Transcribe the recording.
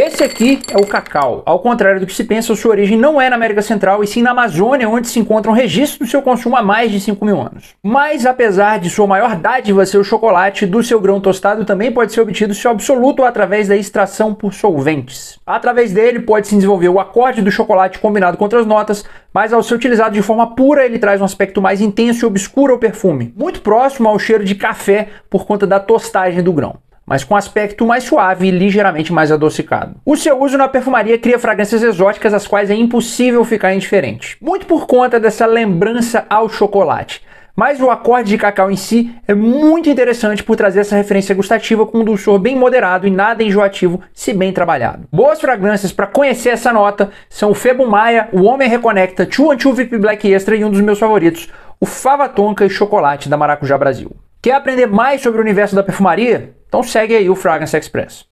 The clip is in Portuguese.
Esse aqui é o cacau. Ao contrário do que se pensa, sua origem não é na América Central e sim na Amazônia, onde se encontram um registros do seu consumo há mais de 5 mil anos. Mas apesar de sua maior dádiva ser o chocolate, do seu grão tostado também pode ser obtido seu absoluto através da extração por solventes. Através dele pode-se desenvolver o acorde do chocolate combinado com outras notas, mas ao ser utilizado de forma pura ele traz um aspecto mais intenso e obscuro ao perfume, muito próximo ao cheiro de café por conta da tostagem do grão mas com aspecto mais suave e ligeiramente mais adocicado. O seu uso na perfumaria cria fragrâncias exóticas às quais é impossível ficar indiferente, muito por conta dessa lembrança ao chocolate. Mas o acorde de cacau em si é muito interessante por trazer essa referência gustativa com um dulçor bem moderado e nada enjoativo, se bem trabalhado. Boas fragrâncias para conhecer essa nota são o Febo Maia, o Homem Reconecta, Two and VIP Black Extra e um dos meus favoritos, o Fava Tonka e Chocolate da Maracujá Brasil. Quer aprender mais sobre o universo da perfumaria? Então segue aí o Fragrance Express.